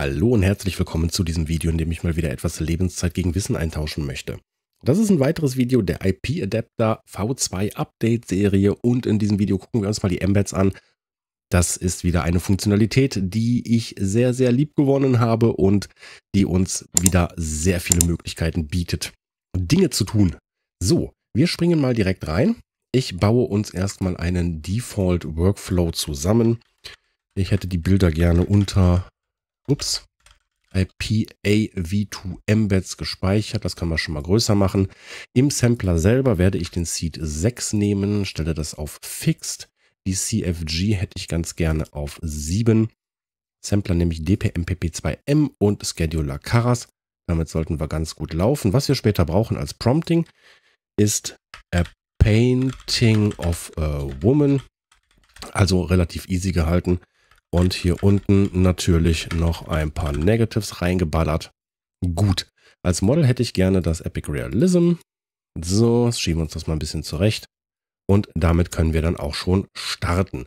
Hallo und herzlich willkommen zu diesem Video, in dem ich mal wieder etwas Lebenszeit gegen Wissen eintauschen möchte. Das ist ein weiteres Video der IP-Adapter V2 Update Serie und in diesem Video gucken wir uns mal die Embeds an. Das ist wieder eine Funktionalität, die ich sehr, sehr lieb gewonnen habe und die uns wieder sehr viele Möglichkeiten bietet, Dinge zu tun. So, wir springen mal direkt rein. Ich baue uns erstmal einen Default Workflow zusammen. Ich hätte die Bilder gerne unter ups, ipav 2 embeds gespeichert. Das kann man schon mal größer machen. Im Sampler selber werde ich den Seed 6 nehmen, stelle das auf Fixed. Die CFG hätte ich ganz gerne auf 7. Sampler nehme ich DPMPP2M und Scheduler Caras. Damit sollten wir ganz gut laufen. Was wir später brauchen als Prompting ist a Painting of a Woman. Also relativ easy gehalten. Und hier unten natürlich noch ein paar Negatives reingeballert. Gut. Als Model hätte ich gerne das Epic Realism. So, schieben wir uns das mal ein bisschen zurecht. Und damit können wir dann auch schon starten.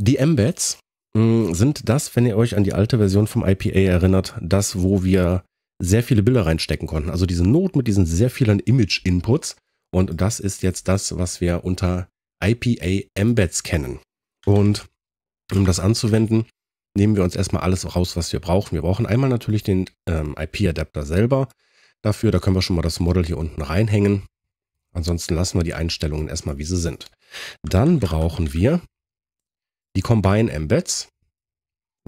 Die Embeds hm, sind das, wenn ihr euch an die alte Version vom IPA erinnert, das, wo wir sehr viele Bilder reinstecken konnten. Also diese Not mit diesen sehr vielen Image-Inputs. Und das ist jetzt das, was wir unter IPA Embeds kennen. Und um das anzuwenden, nehmen wir uns erstmal alles raus, was wir brauchen. Wir brauchen einmal natürlich den ähm, IP-Adapter selber dafür. Da können wir schon mal das Model hier unten reinhängen. Ansonsten lassen wir die Einstellungen erstmal, wie sie sind. Dann brauchen wir die Combine Embeds.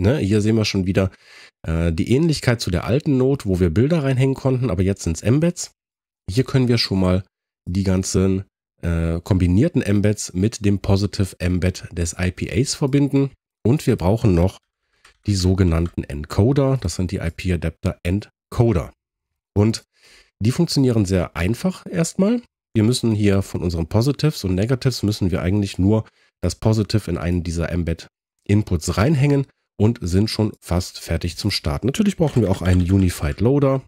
Ne, hier sehen wir schon wieder äh, die Ähnlichkeit zu der alten Note, wo wir Bilder reinhängen konnten, aber jetzt sind es Embeds. Hier können wir schon mal die ganzen äh, kombinierten Embeds mit dem Positive Embed des IPAs verbinden. Und wir brauchen noch die sogenannten Encoder. Das sind die IP Adapter Encoder. Und die funktionieren sehr einfach erstmal. Wir müssen hier von unseren Positives und Negatives müssen wir eigentlich nur das Positive in einen dieser Embed Inputs reinhängen und sind schon fast fertig zum Start. Natürlich brauchen wir auch einen Unified Loader,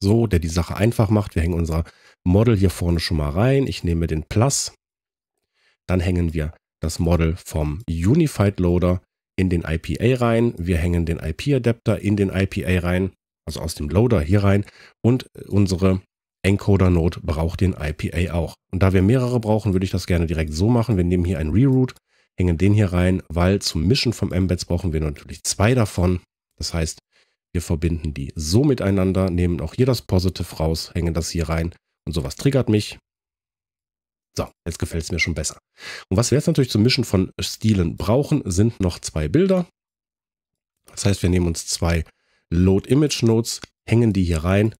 so, der die Sache einfach macht. Wir hängen unser Model hier vorne schon mal rein. Ich nehme den Plus. Dann hängen wir das Model vom Unified Loader in den IPA rein. Wir hängen den IP-Adapter in den IPA rein, also aus dem Loader hier rein. Und unsere Encoder-Node braucht den IPA auch. Und da wir mehrere brauchen, würde ich das gerne direkt so machen. Wir nehmen hier einen Reroute, hängen den hier rein, weil zum Mischen vom Embeds brauchen wir natürlich zwei davon. Das heißt, wir verbinden die so miteinander, nehmen auch hier das Positive raus, hängen das hier rein und sowas triggert mich. So, jetzt gefällt es mir schon besser. Und was wir jetzt natürlich zum Mischen von Stilen brauchen, sind noch zwei Bilder. Das heißt, wir nehmen uns zwei Load Image Notes, hängen die hier rein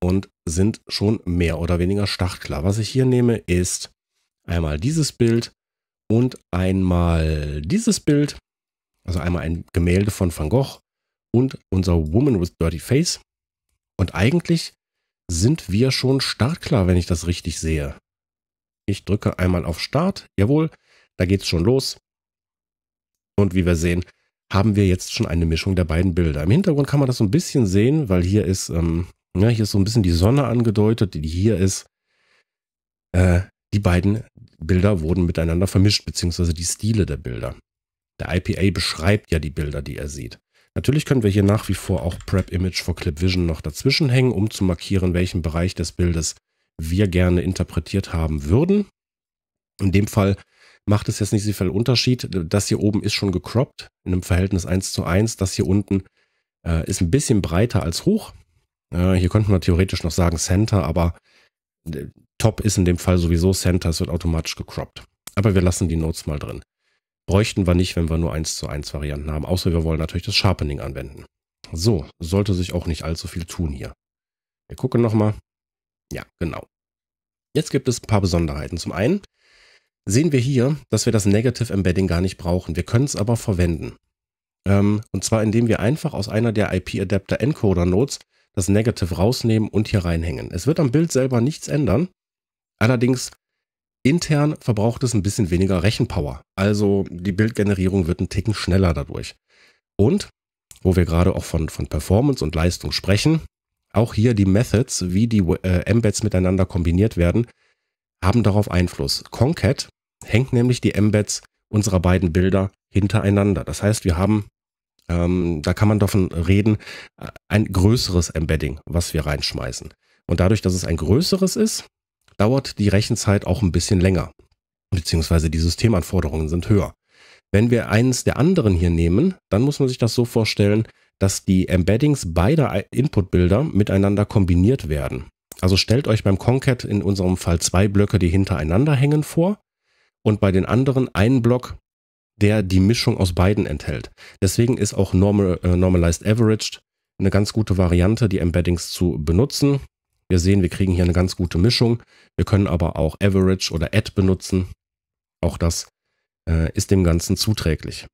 und sind schon mehr oder weniger startklar. Was ich hier nehme, ist einmal dieses Bild und einmal dieses Bild. Also einmal ein Gemälde von Van Gogh und unser Woman with Dirty Face. Und eigentlich sind wir schon startklar, wenn ich das richtig sehe. Ich drücke einmal auf Start. Jawohl, da geht es schon los. Und wie wir sehen, haben wir jetzt schon eine Mischung der beiden Bilder. Im Hintergrund kann man das so ein bisschen sehen, weil hier ist, ähm, ja, hier ist so ein bisschen die Sonne angedeutet, die hier ist. Äh, die beiden Bilder wurden miteinander vermischt, beziehungsweise die Stile der Bilder. Der IPA beschreibt ja die Bilder, die er sieht. Natürlich können wir hier nach wie vor auch Prep Image for Clip Vision noch dazwischen hängen, um zu markieren, welchen Bereich des Bildes wir gerne interpretiert haben würden. In dem Fall macht es jetzt nicht so viel Unterschied. Das hier oben ist schon gecroppt in einem Verhältnis 1 zu 1. Das hier unten äh, ist ein bisschen breiter als hoch. Äh, hier könnten wir theoretisch noch sagen Center, aber äh, Top ist in dem Fall sowieso Center. Es wird automatisch gecroppt. Aber wir lassen die Notes mal drin. Bräuchten wir nicht, wenn wir nur 1 zu 1 Varianten haben, außer wir wollen natürlich das Sharpening anwenden. So, sollte sich auch nicht allzu viel tun hier. Wir gucken nochmal. Ja, genau. Jetzt gibt es ein paar Besonderheiten. Zum einen sehen wir hier, dass wir das Negative Embedding gar nicht brauchen. Wir können es aber verwenden. Ähm, und zwar indem wir einfach aus einer der IP-Adapter-Encoder-Nodes das Negative rausnehmen und hier reinhängen. Es wird am Bild selber nichts ändern. Allerdings Intern verbraucht es ein bisschen weniger Rechenpower, also die Bildgenerierung wird einen Ticken schneller dadurch. Und, wo wir gerade auch von, von Performance und Leistung sprechen, auch hier die Methods, wie die äh, Embeds miteinander kombiniert werden, haben darauf Einfluss. Concat hängt nämlich die Embeds unserer beiden Bilder hintereinander. Das heißt, wir haben, ähm, da kann man davon reden, äh, ein größeres Embedding, was wir reinschmeißen. Und dadurch, dass es ein größeres ist, dauert die Rechenzeit auch ein bisschen länger, beziehungsweise die Systemanforderungen sind höher. Wenn wir eines der anderen hier nehmen, dann muss man sich das so vorstellen, dass die Embeddings beider Inputbilder miteinander kombiniert werden. Also stellt euch beim Concat in unserem Fall zwei Blöcke, die hintereinander hängen, vor und bei den anderen einen Block, der die Mischung aus beiden enthält. Deswegen ist auch Normal, äh, Normalized Averaged eine ganz gute Variante, die Embeddings zu benutzen. Wir sehen, wir kriegen hier eine ganz gute Mischung. Wir können aber auch Average oder Add benutzen. Auch das äh, ist dem Ganzen zuträglich.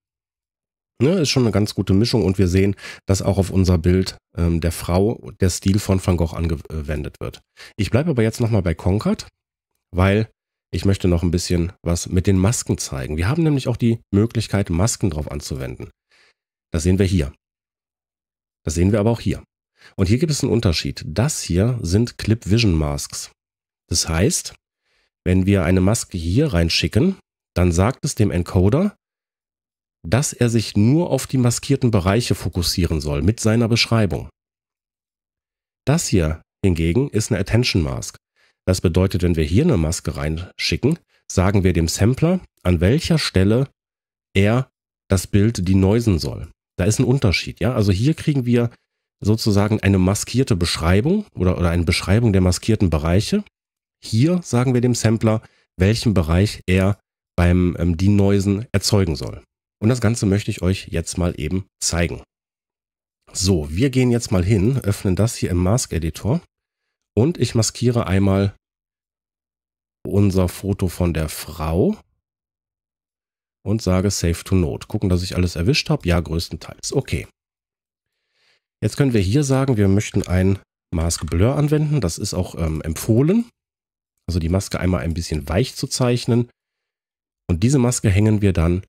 Ne, ist schon eine ganz gute Mischung und wir sehen, dass auch auf unser Bild ähm, der Frau der Stil von Van Gogh angewendet wird. Ich bleibe aber jetzt nochmal bei Concord, weil ich möchte noch ein bisschen was mit den Masken zeigen. Wir haben nämlich auch die Möglichkeit, Masken drauf anzuwenden. Das sehen wir hier. Das sehen wir aber auch hier. Und hier gibt es einen Unterschied. Das hier sind Clip Vision Masks. Das heißt, wenn wir eine Maske hier reinschicken, dann sagt es dem Encoder, dass er sich nur auf die maskierten Bereiche fokussieren soll mit seiner Beschreibung. Das hier hingegen ist eine Attention Mask. Das bedeutet, wenn wir hier eine Maske reinschicken, sagen wir dem Sampler, an welcher Stelle er das Bild denoisen soll. Da ist ein Unterschied, ja? Also hier kriegen wir sozusagen eine maskierte Beschreibung oder, oder eine Beschreibung der maskierten Bereiche. Hier sagen wir dem Sampler, welchen Bereich er beim ähm, Denoisen erzeugen soll. Und das Ganze möchte ich euch jetzt mal eben zeigen. So, wir gehen jetzt mal hin, öffnen das hier im Mask Editor und ich maskiere einmal unser Foto von der Frau und sage Save to Note. Gucken, dass ich alles erwischt habe. Ja, größtenteils. Okay. Jetzt können wir hier sagen, wir möchten ein Mask Blur anwenden. Das ist auch ähm, empfohlen. Also die Maske einmal ein bisschen weich zu zeichnen. Und diese Maske hängen wir dann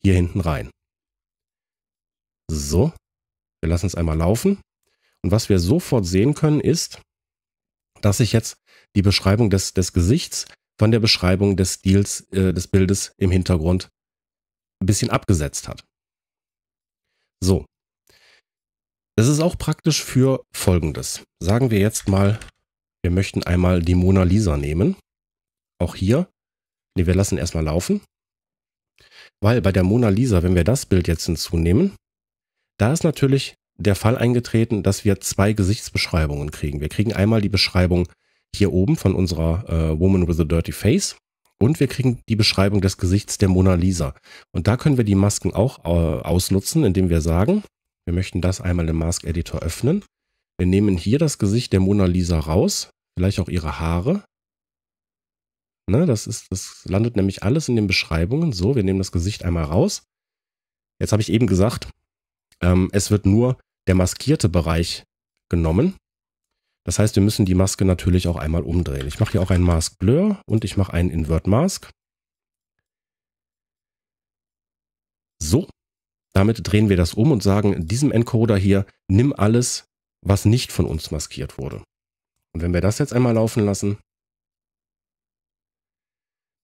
hier hinten rein. So, wir lassen es einmal laufen. Und was wir sofort sehen können ist, dass sich jetzt die Beschreibung des, des Gesichts von der Beschreibung des Stils äh, des Bildes im Hintergrund ein bisschen abgesetzt hat. So, das ist auch praktisch für Folgendes. Sagen wir jetzt mal, wir möchten einmal die Mona Lisa nehmen. Auch hier, Ne, wir lassen erstmal laufen. Weil bei der Mona Lisa, wenn wir das Bild jetzt hinzunehmen, da ist natürlich der Fall eingetreten, dass wir zwei Gesichtsbeschreibungen kriegen. Wir kriegen einmal die Beschreibung hier oben von unserer äh, Woman with a Dirty Face und wir kriegen die Beschreibung des Gesichts der Mona Lisa. Und da können wir die Masken auch äh, ausnutzen, indem wir sagen, wir möchten das einmal im Mask Editor öffnen. Wir nehmen hier das Gesicht der Mona Lisa raus, vielleicht auch ihre Haare. Ne, das, ist, das landet nämlich alles in den Beschreibungen. So, wir nehmen das Gesicht einmal raus. Jetzt habe ich eben gesagt, ähm, es wird nur der maskierte Bereich genommen. Das heißt, wir müssen die Maske natürlich auch einmal umdrehen. Ich mache hier auch einen Mask Blur und ich mache einen Invert Mask. So, damit drehen wir das um und sagen diesem Encoder hier, nimm alles, was nicht von uns maskiert wurde. Und wenn wir das jetzt einmal laufen lassen,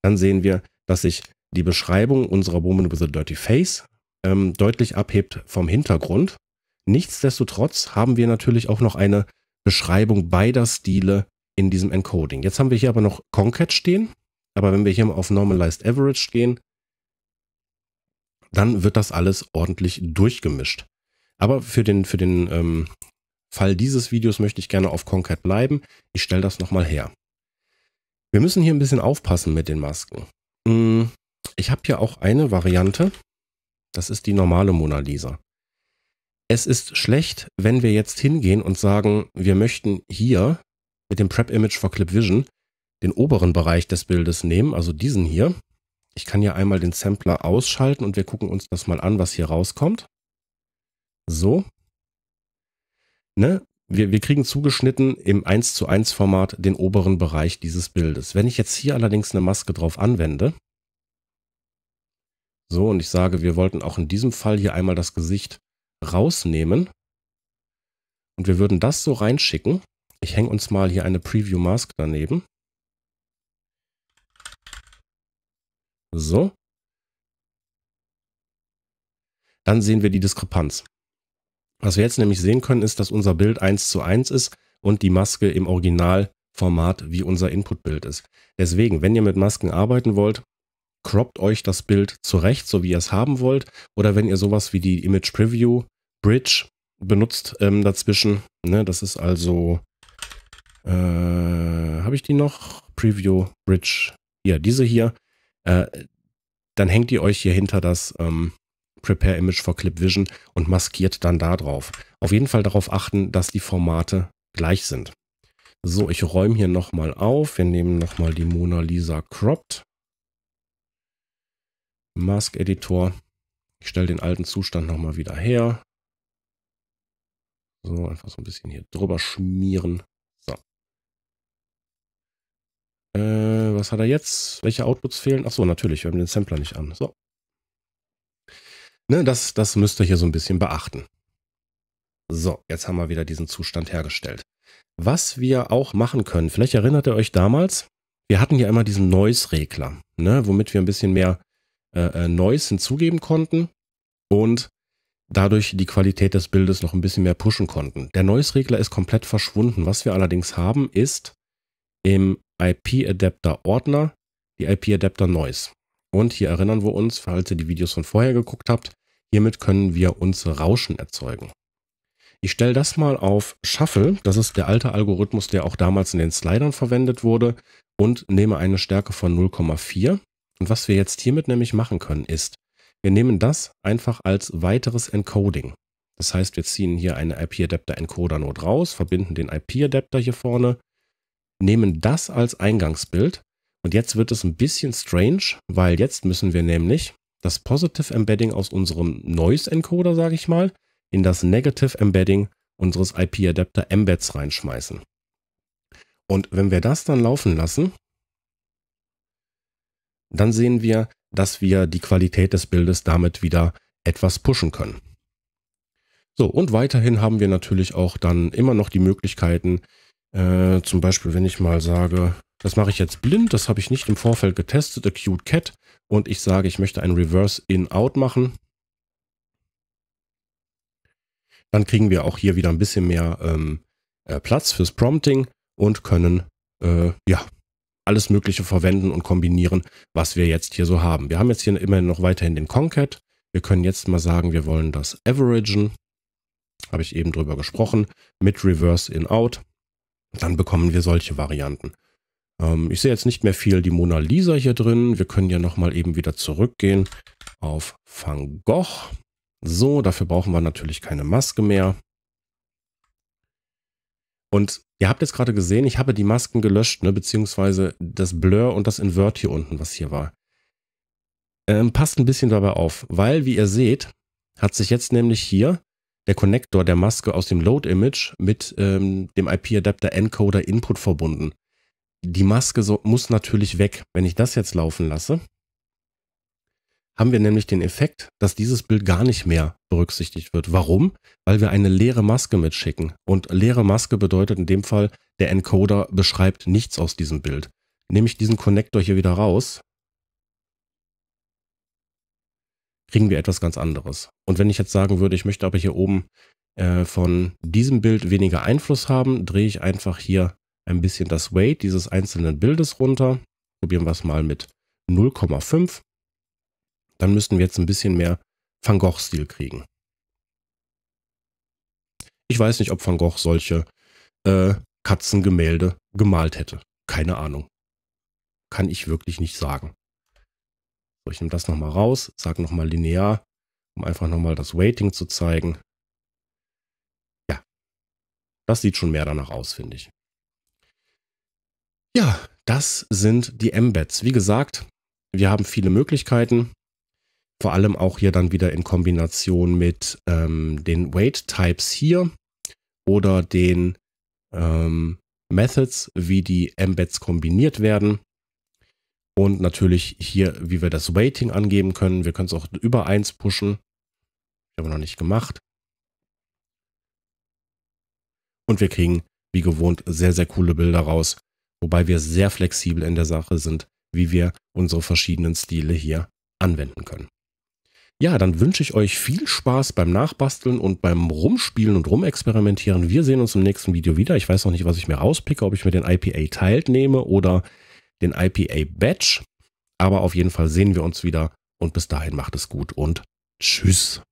dann sehen wir, dass sich die Beschreibung unserer Woman with a Dirty Face ähm, deutlich abhebt vom Hintergrund. Nichtsdestotrotz haben wir natürlich auch noch eine Beschreibung beider Stile in diesem Encoding. Jetzt haben wir hier aber noch Concat stehen, aber wenn wir hier mal auf Normalized Average gehen, dann wird das alles ordentlich durchgemischt. Aber für den, für den ähm, Fall dieses Videos möchte ich gerne auf Concat bleiben. Ich stelle das nochmal her. Wir müssen hier ein bisschen aufpassen mit den Masken. Hm, ich habe hier auch eine Variante. Das ist die normale Mona Lisa. Es ist schlecht, wenn wir jetzt hingehen und sagen, wir möchten hier mit dem Prep Image for Clip Vision den oberen Bereich des Bildes nehmen, also diesen hier, ich kann ja einmal den Sampler ausschalten und wir gucken uns das mal an, was hier rauskommt. So. Ne? Wir, wir kriegen zugeschnitten im 1 zu 1 Format den oberen Bereich dieses Bildes. Wenn ich jetzt hier allerdings eine Maske drauf anwende, so, und ich sage, wir wollten auch in diesem Fall hier einmal das Gesicht rausnehmen. Und wir würden das so reinschicken. Ich hänge uns mal hier eine Preview Mask daneben. So. Dann sehen wir die Diskrepanz. Was wir jetzt nämlich sehen können, ist, dass unser Bild 1 zu 1 ist und die Maske im Originalformat wie unser Inputbild ist. Deswegen, wenn ihr mit Masken arbeiten wollt, croppt euch das Bild zurecht, so wie ihr es haben wollt. Oder wenn ihr sowas wie die Image Preview Bridge benutzt ähm, dazwischen. Ne, das ist also, äh, habe ich die noch? Preview Bridge. Ja, diese hier. Äh, dann hängt ihr euch hier hinter das ähm, Prepare Image for Clip Vision und maskiert dann da drauf. Auf jeden Fall darauf achten, dass die Formate gleich sind. So, ich räume hier nochmal auf. Wir nehmen nochmal die Mona Lisa Cropped. Mask Editor. Ich stelle den alten Zustand nochmal wieder her. So, einfach so ein bisschen hier drüber schmieren. Äh, was hat er jetzt? Welche Outputs fehlen? Achso, natürlich, wir haben den Sampler nicht an. So. Ne, das, das müsst ihr hier so ein bisschen beachten. So, jetzt haben wir wieder diesen Zustand hergestellt. Was wir auch machen können, vielleicht erinnert ihr euch damals, wir hatten ja immer diesen Noise-Regler, ne, womit wir ein bisschen mehr äh, äh Noise hinzugeben konnten und dadurch die Qualität des Bildes noch ein bisschen mehr pushen konnten. Der Noise-Regler ist komplett verschwunden. Was wir allerdings haben, ist im IP-Adapter-Ordner die IP-Adapter-Noise. Und hier erinnern wir uns, falls ihr die Videos von vorher geguckt habt, hiermit können wir uns Rauschen erzeugen. Ich stelle das mal auf Shuffle, das ist der alte Algorithmus, der auch damals in den Slidern verwendet wurde, und nehme eine Stärke von 0,4. Und was wir jetzt hiermit nämlich machen können, ist, wir nehmen das einfach als weiteres Encoding. Das heißt, wir ziehen hier eine IP-Adapter-Encoder-Node raus, verbinden den IP-Adapter hier vorne nehmen das als Eingangsbild. Und jetzt wird es ein bisschen strange, weil jetzt müssen wir nämlich das Positive Embedding aus unserem Noise Encoder, sage ich mal, in das Negative Embedding unseres IP Adapter Embeds reinschmeißen. Und wenn wir das dann laufen lassen, dann sehen wir, dass wir die Qualität des Bildes damit wieder etwas pushen können. So, und weiterhin haben wir natürlich auch dann immer noch die Möglichkeiten, äh, zum Beispiel, wenn ich mal sage, das mache ich jetzt blind, das habe ich nicht im Vorfeld getestet, Acute Cat, und ich sage, ich möchte ein Reverse In-Out machen, dann kriegen wir auch hier wieder ein bisschen mehr ähm, äh, Platz fürs Prompting und können äh, ja alles Mögliche verwenden und kombinieren, was wir jetzt hier so haben. Wir haben jetzt hier immerhin noch weiterhin den Concat. Wir können jetzt mal sagen, wir wollen das Averagen, habe ich eben drüber gesprochen, mit Reverse In-Out dann bekommen wir solche Varianten. Ähm, ich sehe jetzt nicht mehr viel die Mona Lisa hier drin. Wir können ja nochmal eben wieder zurückgehen auf Van Gogh. So, dafür brauchen wir natürlich keine Maske mehr. Und ihr habt jetzt gerade gesehen, ich habe die Masken gelöscht, ne, beziehungsweise das Blur und das Invert hier unten, was hier war. Ähm, passt ein bisschen dabei auf, weil, wie ihr seht, hat sich jetzt nämlich hier der Connector der Maske aus dem Load-Image mit ähm, dem IP-Adapter Encoder Input verbunden. Die Maske so, muss natürlich weg. Wenn ich das jetzt laufen lasse, haben wir nämlich den Effekt, dass dieses Bild gar nicht mehr berücksichtigt wird. Warum? Weil wir eine leere Maske mitschicken. Und leere Maske bedeutet in dem Fall, der Encoder beschreibt nichts aus diesem Bild. Nehme ich diesen Connector hier wieder raus, kriegen wir etwas ganz anderes. Und wenn ich jetzt sagen würde, ich möchte aber hier oben äh, von diesem Bild weniger Einfluss haben, drehe ich einfach hier ein bisschen das Weight dieses einzelnen Bildes runter. Probieren wir es mal mit 0,5. Dann müssten wir jetzt ein bisschen mehr Van Gogh-Stil kriegen. Ich weiß nicht, ob Van Gogh solche äh, Katzengemälde gemalt hätte. Keine Ahnung. Kann ich wirklich nicht sagen. So, ich nehme das nochmal raus, sage nochmal linear, um einfach nochmal das Weighting zu zeigen. Ja, das sieht schon mehr danach aus, finde ich. Ja, das sind die Embeds. Wie gesagt, wir haben viele Möglichkeiten. Vor allem auch hier dann wieder in Kombination mit ähm, den Weight Types hier oder den ähm, Methods, wie die Embeds kombiniert werden. Und natürlich hier, wie wir das Weighting angeben können. Wir können es auch über 1 pushen. Haben wir noch nicht gemacht. Und wir kriegen, wie gewohnt, sehr, sehr coole Bilder raus. Wobei wir sehr flexibel in der Sache sind, wie wir unsere verschiedenen Stile hier anwenden können. Ja, dann wünsche ich euch viel Spaß beim Nachbasteln und beim Rumspielen und Rumexperimentieren. Wir sehen uns im nächsten Video wieder. Ich weiß noch nicht, was ich mir rauspicke, ob ich mir den IPA teilt nehme oder den IPA-Batch. Aber auf jeden Fall sehen wir uns wieder und bis dahin macht es gut und tschüss.